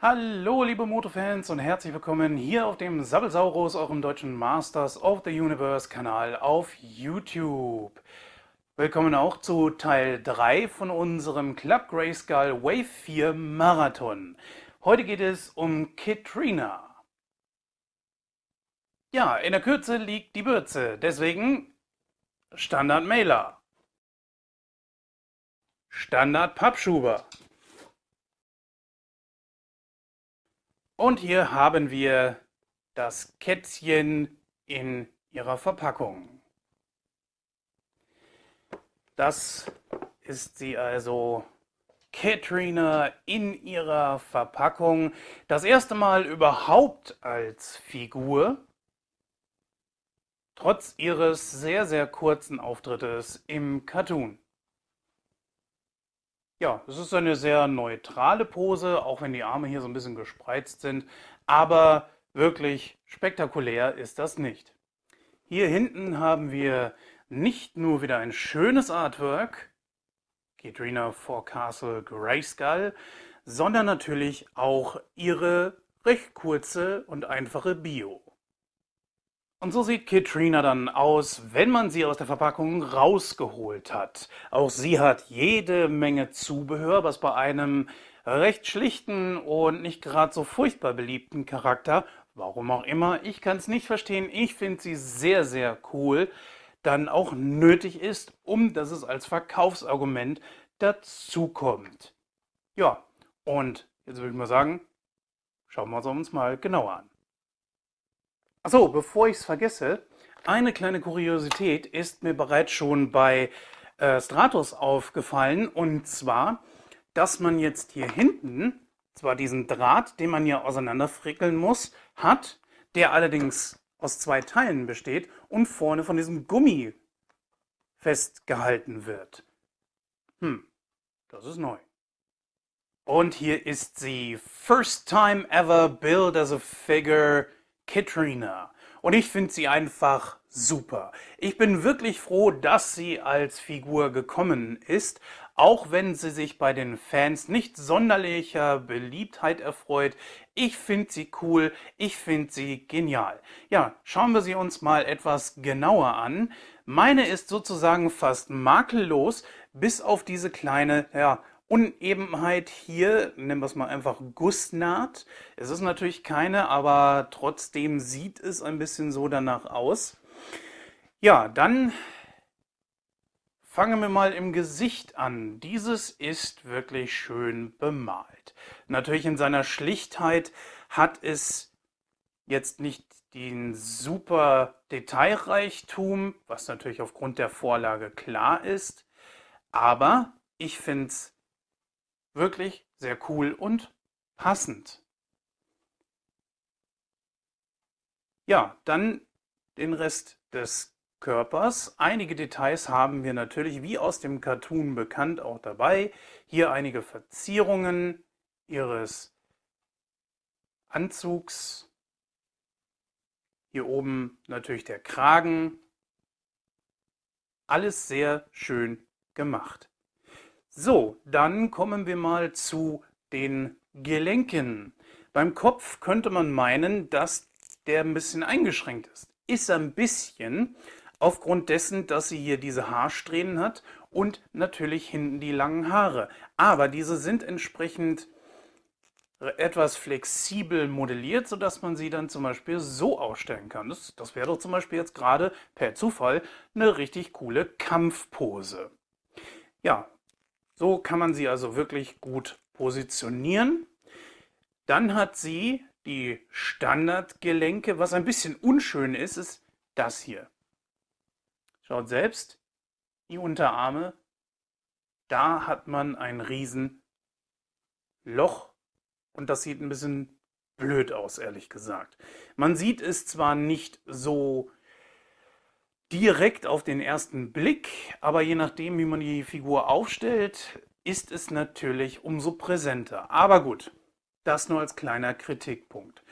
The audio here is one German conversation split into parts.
Hallo liebe Motorfans und herzlich willkommen hier auf dem Sabbelsaurus, eurem deutschen Masters of the Universe Kanal auf YouTube. Willkommen auch zu Teil 3 von unserem Club Grayskull Wave 4 Marathon. Heute geht es um Katrina. Ja, in der Kürze liegt die Bürze, deswegen Standard Mailer. Standard Pappschuber. Und hier haben wir das Kätzchen in ihrer Verpackung. Das ist sie also Katrina in ihrer Verpackung. Das erste Mal überhaupt als Figur. Trotz ihres sehr, sehr kurzen Auftrittes im Cartoon. Ja, es ist eine sehr neutrale Pose, auch wenn die Arme hier so ein bisschen gespreizt sind. Aber wirklich spektakulär ist das nicht. Hier hinten haben wir nicht nur wieder ein schönes Artwork, Katrina Forecastle Grayskull, sondern natürlich auch ihre recht kurze und einfache Bio. Und so sieht Katrina dann aus, wenn man sie aus der Verpackung rausgeholt hat. Auch sie hat jede Menge Zubehör, was bei einem recht schlichten und nicht gerade so furchtbar beliebten Charakter, warum auch immer, ich kann es nicht verstehen, ich finde sie sehr, sehr cool, dann auch nötig ist, um dass es als Verkaufsargument dazukommt. Ja, und jetzt würde ich mal sagen, schauen wir uns mal genauer an. Achso, bevor ich es vergesse, eine kleine Kuriosität ist mir bereits schon bei äh, Stratos aufgefallen. Und zwar, dass man jetzt hier hinten zwar diesen Draht, den man ja auseinanderfrickeln muss, hat, der allerdings aus zwei Teilen besteht und vorne von diesem Gummi festgehalten wird. Hm, das ist neu. Und hier ist sie First Time Ever Build as a Figure Katrina. Und ich finde sie einfach super. Ich bin wirklich froh, dass sie als Figur gekommen ist, auch wenn sie sich bei den Fans nicht sonderlicher Beliebtheit erfreut. Ich finde sie cool, ich finde sie genial. Ja, schauen wir sie uns mal etwas genauer an. Meine ist sozusagen fast makellos, bis auf diese kleine, ja, Unebenheit hier, nennen wir es mal einfach Gussnaht. Es ist natürlich keine, aber trotzdem sieht es ein bisschen so danach aus. Ja, dann fangen wir mal im Gesicht an. Dieses ist wirklich schön bemalt. Natürlich in seiner Schlichtheit hat es jetzt nicht den super Detailreichtum, was natürlich aufgrund der Vorlage klar ist, aber ich finde es wirklich sehr cool und passend. Ja, dann den Rest des Körpers. Einige Details haben wir natürlich wie aus dem Cartoon bekannt auch dabei. Hier einige Verzierungen ihres Anzugs. Hier oben natürlich der Kragen. Alles sehr schön gemacht. So, dann kommen wir mal zu den Gelenken. Beim Kopf könnte man meinen, dass der ein bisschen eingeschränkt ist. Ist ein bisschen, aufgrund dessen, dass sie hier diese Haarsträhnen hat und natürlich hinten die langen Haare. Aber diese sind entsprechend etwas flexibel modelliert, sodass man sie dann zum Beispiel so ausstellen kann. Das, das wäre doch zum Beispiel jetzt gerade per Zufall eine richtig coole Kampfpose. Ja, so kann man sie also wirklich gut positionieren. Dann hat sie die Standardgelenke. Was ein bisschen unschön ist, ist das hier. Schaut selbst, die Unterarme, da hat man ein riesen Loch und das sieht ein bisschen blöd aus, ehrlich gesagt. Man sieht es zwar nicht so direkt auf den ersten Blick, aber je nachdem, wie man die Figur aufstellt, ist es natürlich umso präsenter. Aber gut, das nur als kleiner Kritikpunkt.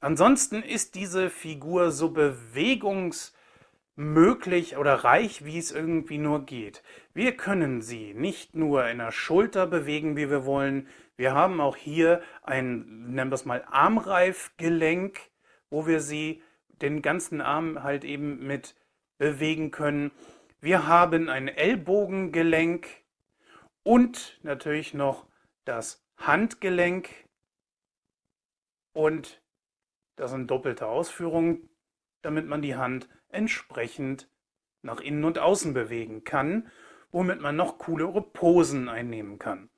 Ansonsten ist diese Figur so bewegungsmöglich oder reich, wie es irgendwie nur geht. Wir können sie nicht nur in der Schulter bewegen, wie wir wollen. Wir haben auch hier ein, nennen wir es mal, Armreifgelenk, wo wir sie den ganzen Arm halt eben mit bewegen können. Wir haben ein Ellbogengelenk und natürlich noch das Handgelenk. Und das sind doppelte Ausführungen, damit man die Hand entsprechend nach innen und außen bewegen kann, womit man noch coolere Posen einnehmen kann.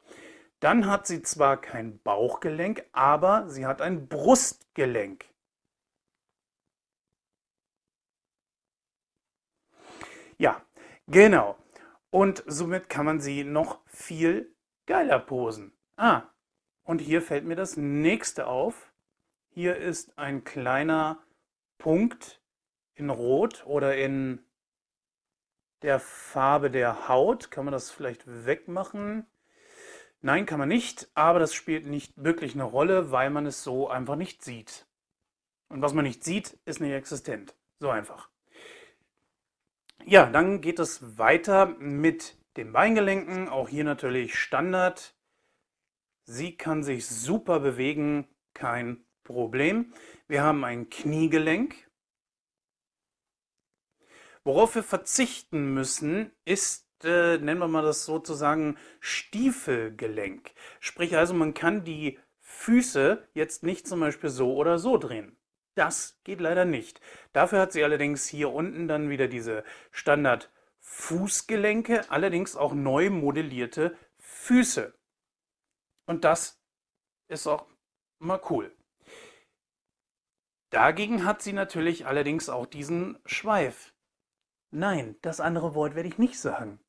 Dann hat sie zwar kein Bauchgelenk, aber sie hat ein Brustgelenk. Ja, genau. Und somit kann man sie noch viel geiler posen. Ah, und hier fällt mir das nächste auf. Hier ist ein kleiner Punkt in Rot oder in der Farbe der Haut. Kann man das vielleicht wegmachen? Nein, kann man nicht, aber das spielt nicht wirklich eine Rolle, weil man es so einfach nicht sieht. Und was man nicht sieht, ist nicht existent. So einfach. Ja, dann geht es weiter mit den Beingelenken. Auch hier natürlich Standard. Sie kann sich super bewegen, kein Problem. Wir haben ein Kniegelenk. Worauf wir verzichten müssen, ist, äh, nennen wir mal das sozusagen, Stiefelgelenk. Sprich also, man kann die Füße jetzt nicht zum Beispiel so oder so drehen. Das geht leider nicht. Dafür hat sie allerdings hier unten dann wieder diese Standard Fußgelenke, allerdings auch neu modellierte Füße. Und das ist auch mal cool. Dagegen hat sie natürlich allerdings auch diesen Schweif. Nein, das andere Wort werde ich nicht sagen.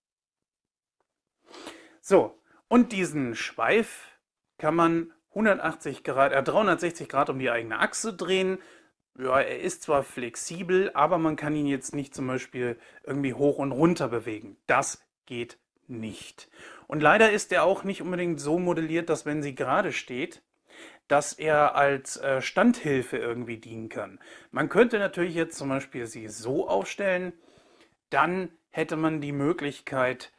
So, und diesen Schweif kann man 180 Grad, äh, 360 Grad um die eigene Achse drehen ja, er ist zwar flexibel, aber man kann ihn jetzt nicht zum Beispiel irgendwie hoch und runter bewegen. Das geht nicht. Und leider ist er auch nicht unbedingt so modelliert, dass wenn sie gerade steht, dass er als äh, Standhilfe irgendwie dienen kann. Man könnte natürlich jetzt zum Beispiel sie so aufstellen, dann hätte man die Möglichkeit,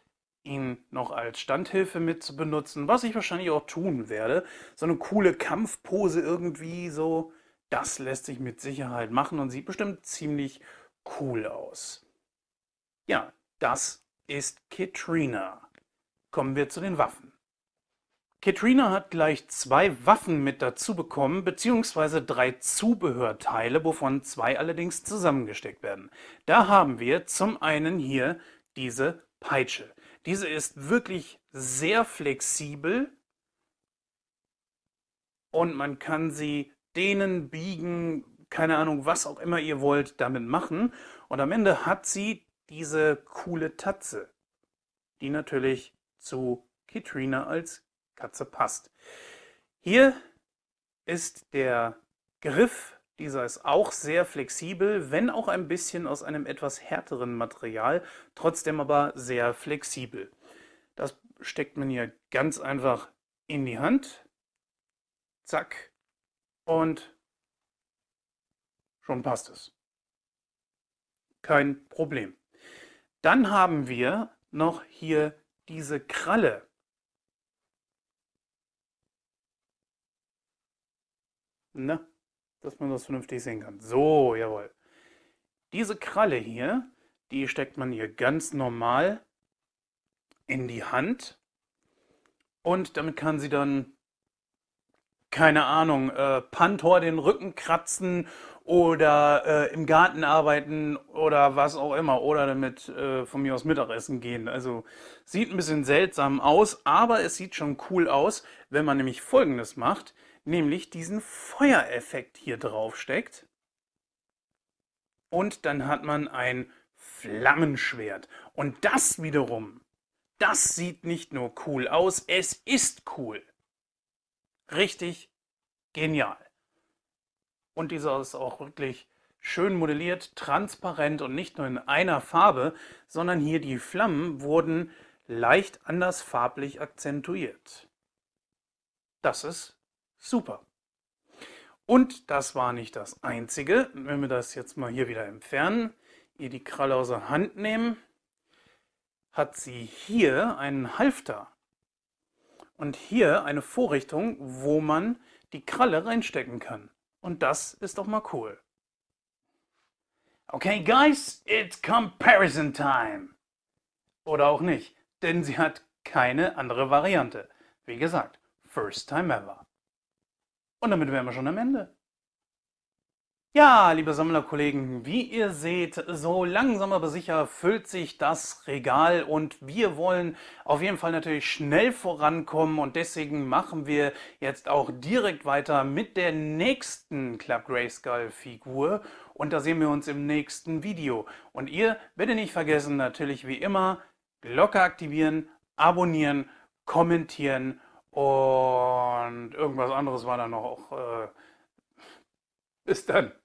ihn noch als Standhilfe mit zu benutzen, was ich wahrscheinlich auch tun werde. So eine coole Kampfpose irgendwie so das lässt sich mit Sicherheit machen und sieht bestimmt ziemlich cool aus. Ja, das ist Katrina. Kommen wir zu den Waffen. Katrina hat gleich zwei Waffen mit dazu bekommen, beziehungsweise drei Zubehörteile, wovon zwei allerdings zusammengesteckt werden. Da haben wir zum einen hier diese Peitsche. Diese ist wirklich sehr flexibel und man kann sie dehnen, biegen, keine Ahnung, was auch immer ihr wollt, damit machen. Und am Ende hat sie diese coole Tatze, die natürlich zu Katrina als Katze passt. Hier ist der Griff, dieser ist auch sehr flexibel, wenn auch ein bisschen aus einem etwas härteren Material, trotzdem aber sehr flexibel. Das steckt man hier ganz einfach in die Hand. Zack, und schon passt es. Kein Problem. Dann haben wir noch hier diese Kralle. Na, dass man das vernünftig sehen kann. So, jawohl. Diese Kralle hier, die steckt man hier ganz normal in die Hand. Und damit kann sie dann keine Ahnung, äh, Pantor den Rücken kratzen oder äh, im Garten arbeiten oder was auch immer oder damit äh, von mir aus Mittagessen gehen. Also sieht ein bisschen seltsam aus, aber es sieht schon cool aus, wenn man nämlich folgendes macht, nämlich diesen Feuereffekt hier draufsteckt und dann hat man ein Flammenschwert. Und das wiederum, das sieht nicht nur cool aus, es ist cool richtig genial. Und dieser ist auch wirklich schön modelliert, transparent und nicht nur in einer Farbe, sondern hier die Flammen wurden leicht anders farblich akzentuiert. Das ist super. Und das war nicht das Einzige. Wenn wir das jetzt mal hier wieder entfernen, ihr die Kralle aus der Hand nehmen, hat sie hier einen Halfter und hier eine Vorrichtung, wo man die Kralle reinstecken kann. Und das ist doch mal cool. Okay, guys, it's comparison time. Oder auch nicht, denn sie hat keine andere Variante. Wie gesagt, first time ever. Und damit wären wir schon am Ende. Ja, liebe Sammlerkollegen, wie ihr seht, so langsam aber sicher füllt sich das Regal und wir wollen auf jeden Fall natürlich schnell vorankommen und deswegen machen wir jetzt auch direkt weiter mit der nächsten Club Grayskull Figur und da sehen wir uns im nächsten Video. Und ihr bitte nicht vergessen, natürlich wie immer, Glocke aktivieren, abonnieren, kommentieren und irgendwas anderes war da noch. Äh, bis dann.